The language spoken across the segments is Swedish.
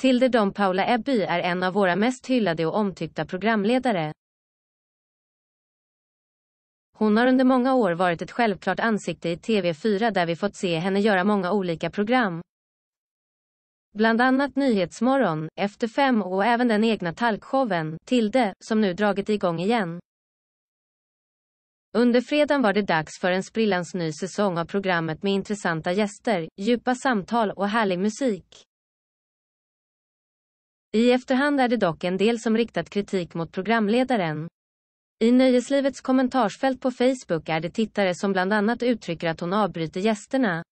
Tilde Dom Paula Ebby är en av våra mest hyllade och omtyckta programledare. Hon har under många år varit ett självklart ansikte i TV4 där vi fått se henne göra många olika program. Bland annat Nyhetsmorgon, Efter fem och även den egna talkshowen, Tilde, som nu dragit igång igen. Under fredagen var det dags för en sprillans ny säsong av programmet med intressanta gäster, djupa samtal och härlig musik. I efterhand är det dock en del som riktat kritik mot programledaren. I nöjeslivets kommentarsfält på Facebook är det tittare som bland annat uttrycker att hon avbryter gästerna.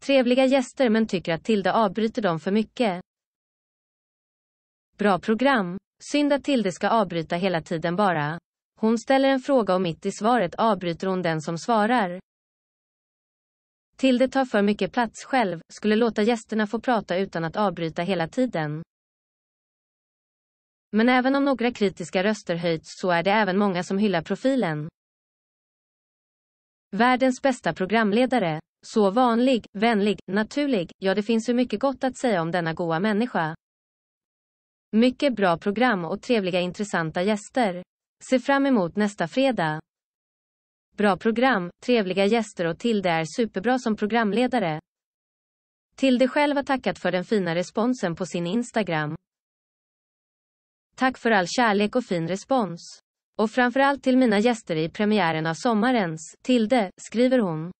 Trevliga gäster men tycker att Tilde avbryter dem för mycket. Bra program. Synd att Tilde ska avbryta hela tiden bara. Hon ställer en fråga och mitt i svaret avbryter hon den som svarar. Tilde tar för mycket plats själv, skulle låta gästerna få prata utan att avbryta hela tiden. Men även om några kritiska röster höjts så är det även många som hyllar profilen. Världens bästa programledare. Så vanlig, vänlig, naturlig, ja det finns ju mycket gott att säga om denna goa människa. Mycket bra program och trevliga intressanta gäster. Se fram emot nästa fredag. Bra program, trevliga gäster och Tilde är superbra som programledare. Tilde själv har tackat för den fina responsen på sin Instagram. Tack för all kärlek och fin respons. Och framförallt till mina gäster i premiären av sommarens, Tilde, skriver hon.